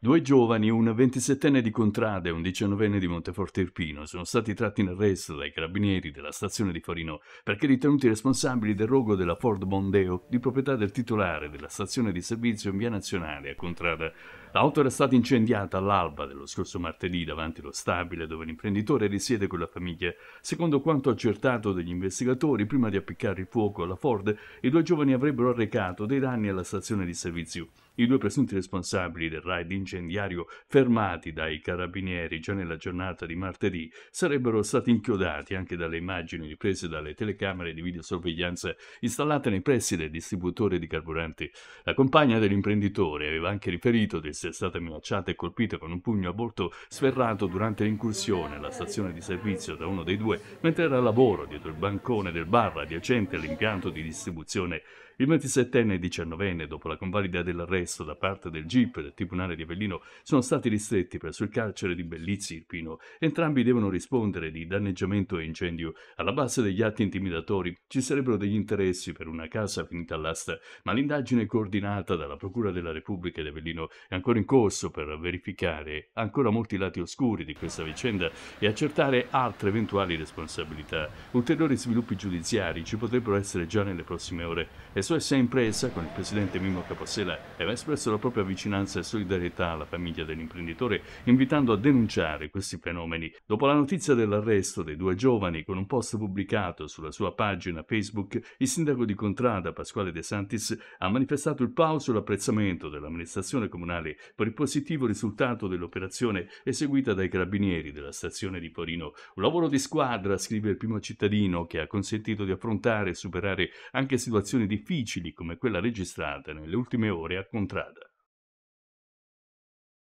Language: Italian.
Due giovani, un 27enne di Contrada e un 19enne di Monteforte Irpino, sono stati tratti in arresto dai carabinieri della stazione di Forino perché ritenuti responsabili del rogo della Ford Mondeo di proprietà del titolare della stazione di servizio in via nazionale a Contrada. L'auto era stata incendiata all'alba dello scorso martedì davanti allo stabile dove l'imprenditore risiede con la famiglia. Secondo quanto accertato dagli investigatori, prima di appiccare il fuoco alla Ford, i due giovani avrebbero arrecato dei danni alla stazione di servizio. I due presunti responsabili del raid in incendiario fermati dai carabinieri già nella giornata di martedì sarebbero stati inchiodati anche dalle immagini riprese dalle telecamere di videosorveglianza installate nei pressi del distributore di carburanti. La compagna dell'imprenditore aveva anche riferito di essere stata minacciata e colpita con un pugno a volto sferrato durante l'incursione alla stazione di servizio da uno dei due mentre era a lavoro dietro il bancone del bar adiacente all'impianto di distribuzione. Il 27enne e 19enne, dopo la convalida dell'arresto da parte del GIP del Tribunale di Avellino, Avellino sono stati ristretti presso il carcere di Bellizzi Irpino. Entrambi devono rispondere di danneggiamento e incendio. Alla base degli atti intimidatori ci sarebbero degli interessi per una casa finita all'asta, ma l'indagine coordinata dalla Procura della Repubblica di Avellino è ancora in corso per verificare ancora molti lati oscuri di questa vicenda e accertare altre eventuali responsabilità. Ulteriori sviluppi giudiziari ci potrebbero essere già nelle prossime ore e essa Impresa con il presidente Mimmo Capossela aveva espresso la propria vicinanza e solidarietà alla famiglia dell'imprenditore invitando a denunciare questi fenomeni. Dopo la notizia dell'arresto dei due giovani con un post pubblicato sulla sua pagina Facebook, il sindaco di Contrada, Pasquale De Santis, ha manifestato il plauso e l'apprezzamento dell'amministrazione comunale per il positivo risultato dell'operazione eseguita dai carabinieri della stazione di Porino. Un lavoro di squadra, scrive il primo cittadino, che ha consentito di affrontare e superare anche situazioni difficili come quella registrata nelle ultime ore a Contrada.